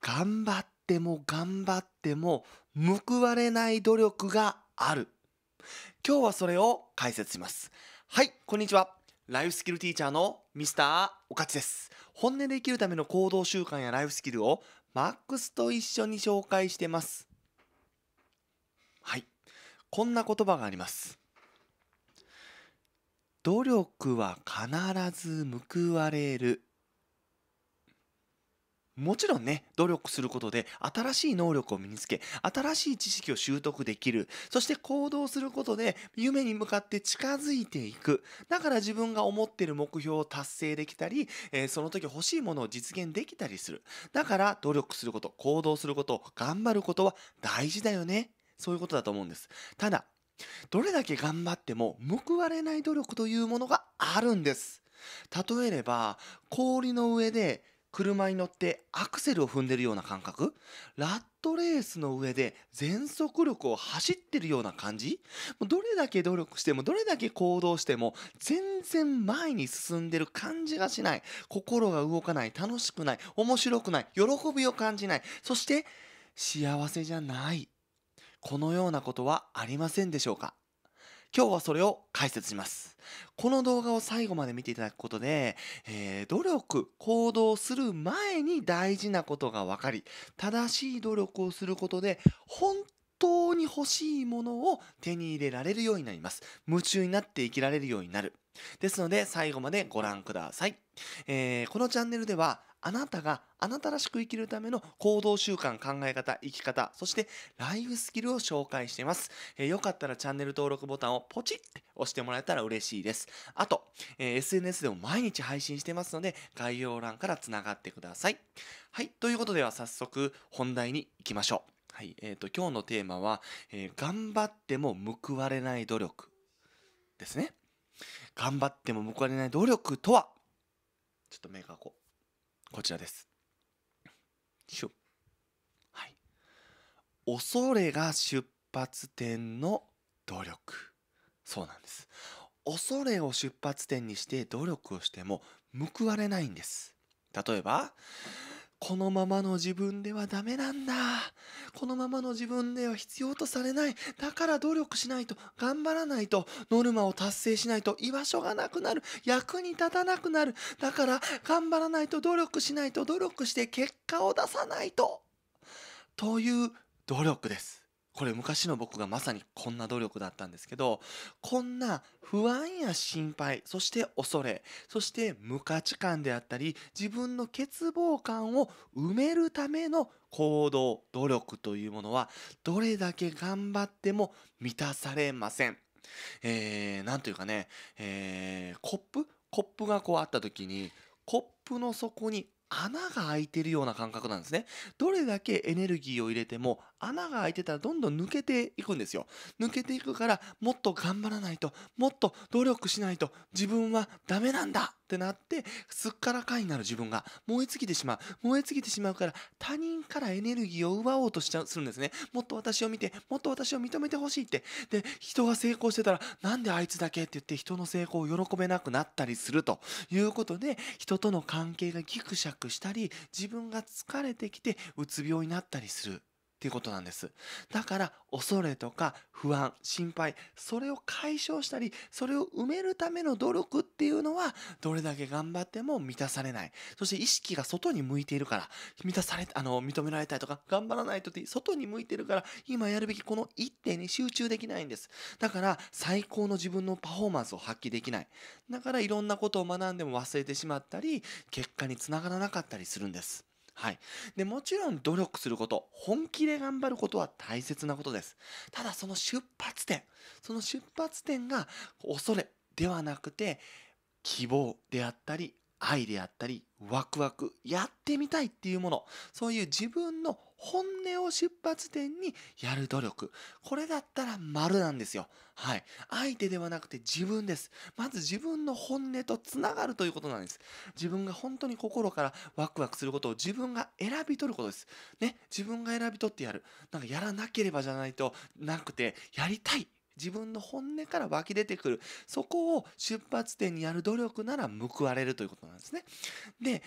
頑張っても頑張っても報われない努力がある。今日はそれを解説します。はい、こんにちは。ライフスキルティーチャーのミスターおかちです。本音で生きるための行動習慣やライフスキルをマックスと一緒に紹介してます。はい、こんな言葉があります。努力は必ず報われる。もちろんね、努力することで新しい能力を身につけ、新しい知識を習得できる。そして行動することで夢に向かって近づいていく。だから自分が思ってる目標を達成できたり、えー、その時欲しいものを実現できたりする。だから努力すること、行動すること、頑張ることは大事だよね。そういうことだと思うんです。ただ、どれだけ頑張っても報われない努力というものがあるんです。例えれば、氷の上で車に乗ってアクセルを踏んでるような感覚ラットレースの上で全速力を走ってるような感じどれだけ努力してもどれだけ行動しても全然前に進んでる感じがしない心が動かない楽しくない面白くない喜びを感じないそして幸せじゃないこのようなことはありませんでしょうか今日はそれを解説します。この動画を最後まで見ていただくことで、えー、努力、行動する前に大事なことが分かり、正しい努力をすることで、本当に欲しいものを手に入れられるようになります。夢中になって生きられるようになる。ですので最後までご覧ください。えー、このチャンネルではあなたがあなたらしく生きるための行動習慣、考え方、生き方、そしてライフスキルを紹介しています。えー、よかったらチャンネル登録ボタンをポチって押してもらえたら嬉しいです。あと、えー、SNS でも毎日配信してますので概要欄からつながってください。はい、ということでは早速本題に行きましょう。はい、えっ、ー、と、今日のテーマは、えー、頑張っても報われない努力ですね。頑張っても報われない努力とはちょっと目がこう。こちらです。しゅ。はい。恐れが出発点の努力。そうなんです。恐れを出発点にして努力をしても報われないんです。例えば、このままの自分ではダメなんだ。このままの自分では必要とされない。だから努力しないと、頑張らないと、ノルマを達成しないと居場所がなくなる。役に立たなくなる。だから頑張らないと努力しないと努力して結果を出さないと。という努力です。これ昔の僕がまさにこんな努力だったんですけどこんな不安や心配そして恐れそして無価値観であったり自分の欠乏感を埋めるための行動努力というものはどれだけ頑張っても満たされません。えー、なんというかね、えー、コップコップがこうあった時にコップの底に穴が開いてるような感覚なんですね。どれだけエネルギーを入れても穴が開いてたらどんどん抜けていくんですよ。抜けていくからもっと頑張らないと、もっと努力しないと自分はダメなんだってなってすっからかいになる自分が燃え尽きてしまう燃え尽きてしまうから他人からエネルギーを奪おうとしちゃうするんですねもっと私を見てもっと私を認めてほしいってで人が成功してたらなんであいつだけって言って人の成功を喜べなくなったりするということで人との関係がギクシャクしたり自分が疲れてきてうつ病になったりするっていうことなんです。だから、恐れとか不安、心配、それを解消したり、それを埋めるための努力っていうのは、どれだけ頑張っても満たされない。そして意識が外に向いているから、満たされ、あの、認められたいとか、頑張らないとって、外に向いてるから、今やるべきこの一点に集中できないんです。だから、最高の自分のパフォーマンスを発揮できない。だから、いろんなことを学んでも忘れてしまったり、結果につながらなかったりするんです。はい、でもちろん努力すること本気で頑張ることは大切なことですただその出発点その出発点が恐れではなくて希望であったり愛であったりワクワクやってみたいっていうものそういう自分の本音を出発点にやる努力これだったら丸なんですよはい相手ではなくて自分ですまず自分の本音とつながるということなんです自分が本当に心からワクワクすることを自分が選び取ることですね自分が選び取ってやるなんかやらなければじゃないとなくてやりたい自分の本音から湧き出てくるそこを出発点にやる努力なら報われるということなんですね。で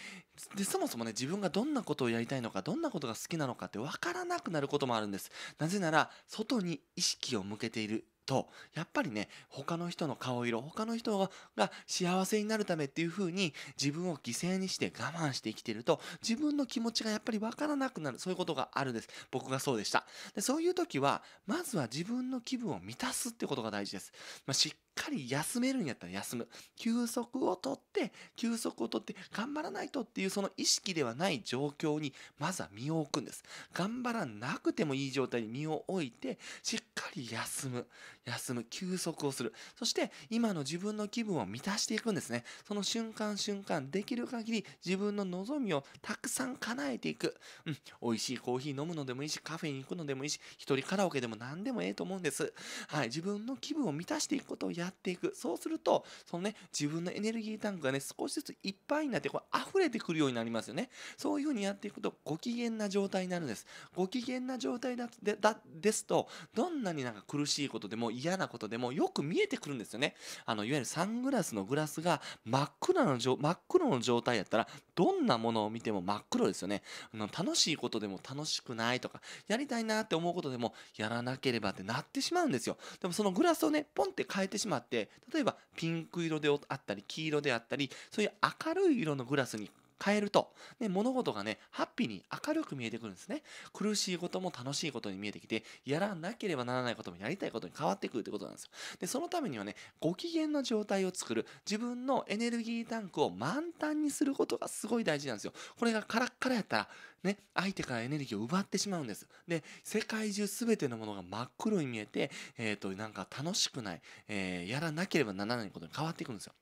そもそもね自分がどんなことをやりたいのかどんなことが好きなのかって分からなくなることもあるんです。なぜなら外に意識を向けているとやっぱりね他の人の顔色他の人が幸せになるためっていう風に自分を犠牲にして我慢して生きてると自分の気持ちがやっぱりわからなくなるそういうことがあるんです僕がそうでしたでそういう時はまずは自分の気分を満たすってことが大事です、まあ、しっかり休めるんやったら休む。休息をとって、休息をとって頑張らないとっていうその意識ではない状況にまずは身を置くんです。頑張らなくてもいい状態に身を置いて、しっかり休む。休む。休息をする。そして今の自分の気分を満たしていくんですね。その瞬間瞬間できる限り自分の望みをたくさん叶えていく。うん。美味しいコーヒー飲むのでもいいし、カフェに行くのでもいいし、一人カラオケでも何でもええと思うんです。はい。自分の気分を満たしていくことをややっていくそうするとそのね自分のエネルギータンクがね少しずついっぱいになってこう溢れてくるようになりますよねそういうふうにやっていくとご機嫌な状態になるんですご機嫌な状態だでだですとどんなになんか苦しいことでも嫌なことでもよく見えてくるんですよねあのいわゆるサングラスのグラスが真っ暗の真っ黒の状態やったらどんなものを見ても真っ黒ですよねあの楽しいことでも楽しくないとかやりたいなって思うことでもやらなければってなってしまうんですよでもそのグラスをねポンって変えてしまうまって例えばピンク色であったり黄色であったりそういう明るい色のグラスに変えると、ね、物事がね、ハッピーに明るく見えてくるんですね。苦しいことも楽しいことに見えてきて、やらなければならないこともやりたいことに変わってくるってことなんですよ。で、そのためにはね、ご機嫌の状態を作る、自分のエネルギータンクを満タンにすることがすごい大事なんですよ。これがカラッカラやったら、ね、相手からエネルギーを奪ってしまうんです。で、世界中すべてのものが真っ黒に見えて、えっ、ー、と、なんか楽しくない、えー、やらなければならないことに変わっていくんですよ。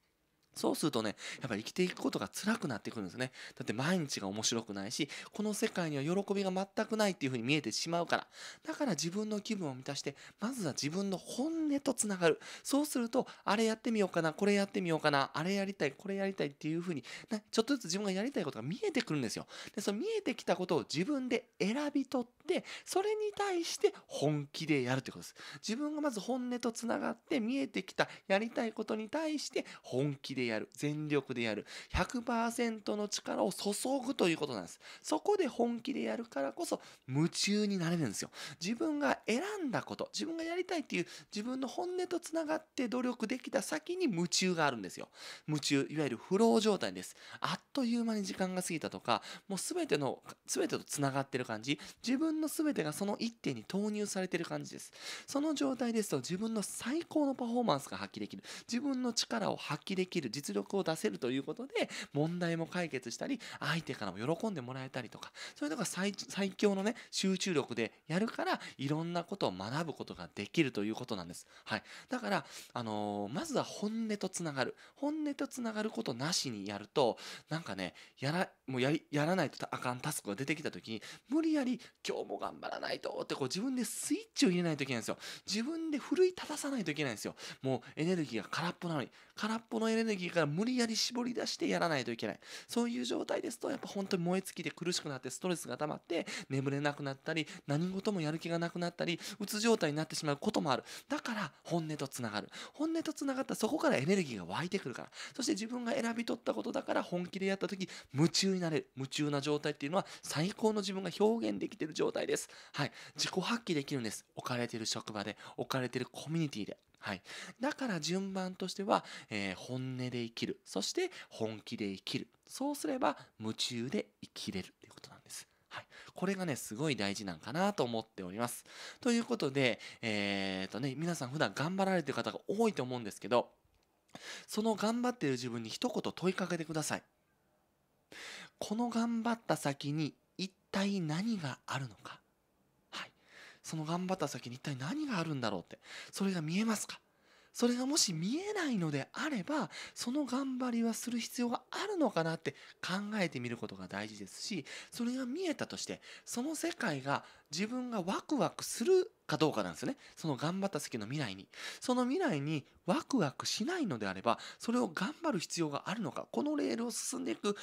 そうするとね、やっぱり生きていくことが辛くなってくるんですね。だって毎日が面白くないし、この世界には喜びが全くないっていう風に見えてしまうから。だから自分の気分を満たして、まずは自分の本音とつながる。そうすると、あれやってみようかな、これやってみようかな、あれやりたい、これやりたいっていう風に、ね、ちょっとずつ自分がやりたいことが見えてくるんですよ。で、その見えてきたことを自分で選び取って、ってそれに対して本気でやるってことです自分がまず本音とつながって見えてきたやりたいことに対して本気でやる全力でやる100%の力を注ぐということなんですそこで本気でやるからこそ夢中になれるんですよ自分が選んだこと自分がやりたいっていう自分の本音とつながって努力できた先に夢中があるんですよ夢中いわゆるフロー状態ですあっという間に時間が過ぎたとかもう全ての全てとつながってる感じ自分の全てがその一点に投入されてる感じですその状態ですと自分の最高のパフォーマンスが発揮できる自分の力を発揮できる実力を出せるということで問題も解決したり相手からも喜んでもらえたりとかそういうのが最強のね集中力でやるからいろんなことを学ぶことができるということなんです、はい、だから、あのー、まずは本音とつながる本音とつながることなしにやるとなんかねやらもうやりやらないとあかんタスクが出てきた時に無理やり今日も頑張らないとってこう自分でスイッチを入れないといけないんですよ。自分で奮い立たさないといけないんですよ。もうエネルギーが空っぽなのに、空っぽのエネルギーから無理やり絞り出してやらないといけない。そういう状態ですと、やっぱ本当に燃え尽きて苦しくなってストレスが溜まって眠れなくなったり、何事もやる気がなくなったり、うつ状態になってしまうこともある。だから本音とつながる。本音とつながったそこからエネルギーが湧いてくるから。そして自分が選び取ったことだから本気でやった時、夢中になれる。夢中な状態っていうのは最高の自分が表現できてる状態態です。はい。自己発揮できるんです。置かれている職場で、置かれているコミュニティで。はい。だから順番としては、えー、本音で生きる。そして本気で生きる。そうすれば夢中で生きれるということなんです。はい。これがね、すごい大事なんかなと思っております。ということで、えー、とね、皆さん普段頑張られてる方が多いと思うんですけど、その頑張っている自分に一言問いかけてください。この頑張った先に体何があるのか、はい、その頑張った先に一体何があるんだろうってそれが見えますかそれがもし見えないのであればその頑張りはする必要があるのかなって考えてみることが大事ですしそれが見えたとしてその世界が自分がワクワクするかどうかなんですよね。その頑張った先の未来に。その未来にワクワクしないのであれば、それを頑張る必要があるのか、このレールを進んでいく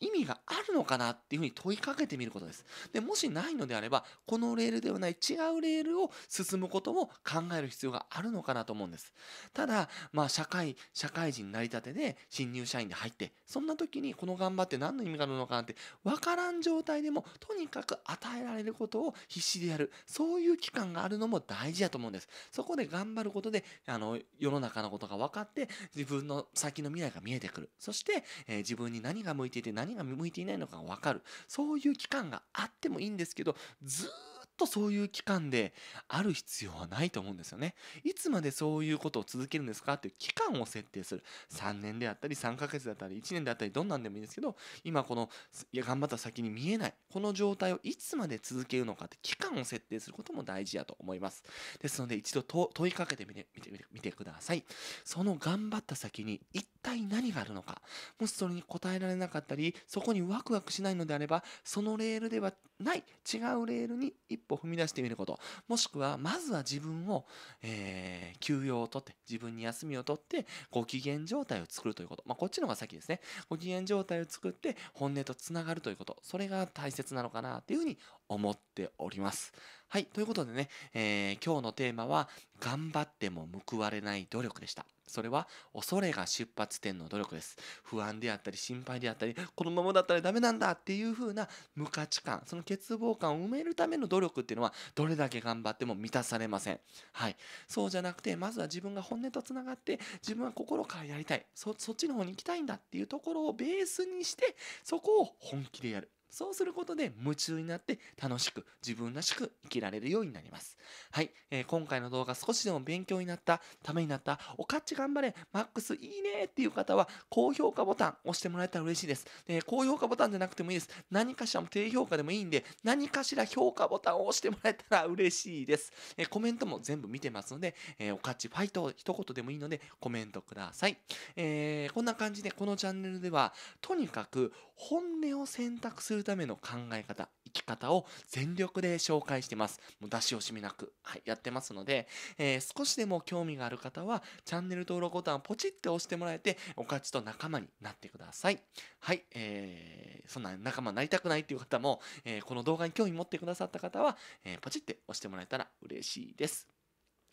意味があるのかなっていうふうに問いかけてみることです。で、もしないのであれば、このレールではない違うレールを進むことも考える必要があるのかなと思うんです。ただ、まあ、社会、社会人成なりたてで新入社員で入って、そんな時にこの頑張って何の意味があるのかなって分からん状態でも、とにかく与えられることを必死でやるそういう期間があるのも大事だと思うんですそこで頑張ることであの世の中のことが分かって自分の先の未来が見えてくるそして、えー、自分に何が向いていて何が向いていないのかが分かるそういう期間があってもいいんですけどずっととそういう期間である必要はないと思うんですよね。いつまでそういうことを続けるんですかっていう期間を設定する。3年であったり、3ヶ月だったり、1年であったり、どんなんでもいいんですけど、今この、いや、頑張った先に見えない、この状態をいつまで続けるのかって期間を設定することも大事やと思います。ですので、一度問いかけてみてみてみてください。その頑張った先に、体何があるのかもしそれに答えられなかったりそこにワクワクしないのであればそのレールではない違うレールに一歩踏み出してみることもしくはまずは自分を、えー、休養をとって自分に休みをとってご機嫌状態を作るということ、まあ、こっちの方が先ですねご機嫌状態を作って本音とつながるということそれが大切なのかなっていうふうに思っております。はい。ということでね、えー、今日のテーマは、頑張っても報われない努力でした。それは、恐れが出発点の努力です。不安であったり、心配であったり、このままだったらダメなんだっていう風な無価値観、その欠乏感を埋めるための努力っていうのは、どれだけ頑張っても満たされません。はい。そうじゃなくて、まずは自分が本音と繋がって、自分は心からやりたい。そ、そっちの方に行きたいんだっていうところをベースにして、そこを本気でやる。そうすることで夢中になって楽しく自分らしく生きられるようになります。はい、えー、今回の動画少しでも勉強になった、ためになった、おかっち頑張れ、マックスいいねっていう方は高評価ボタン押してもらえたら嬉しいです。で高評価ボタンじゃなくてもいいです。何かしらも低評価でもいいんで、何かしら評価ボタンを押してもらえたら嬉しいです。えー、コメントも全部見てますので、えー、おかっちファイト一言でもいいのでコメントください。えこんな感じでこのチャンネルではとにかく本音を選択するるための考え方生き方を全力で紹介してますもう出し惜しみなく、はい、やってますので、えー、少しでも興味がある方はチャンネル登録ボタンをポチって押してもらえておかちと仲間になってくださいはい、えー、そんな仲間になりたくないっていう方も、えー、この動画に興味持ってくださった方は、えー、ポチって押してもらえたら嬉しいです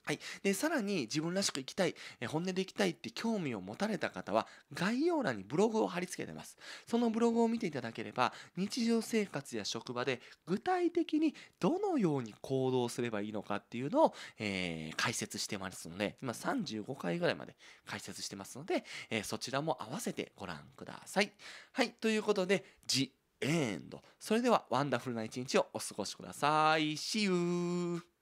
はい。で、さらに自分らしく生きたい、え本音で生きたいって興味を持たれた方は、概要欄にブログを貼り付けてます。そのブログを見ていただければ、日常生活や職場で具体的にどのように行動すればいいのかっていうのを、えー、解説してますので、今35回ぐらいまで解説してますので、えー、そちらも合わせてご覧ください。はい。ということで、ジ・エンド。それでは、ワンダフルな一日をお過ごしください。See you!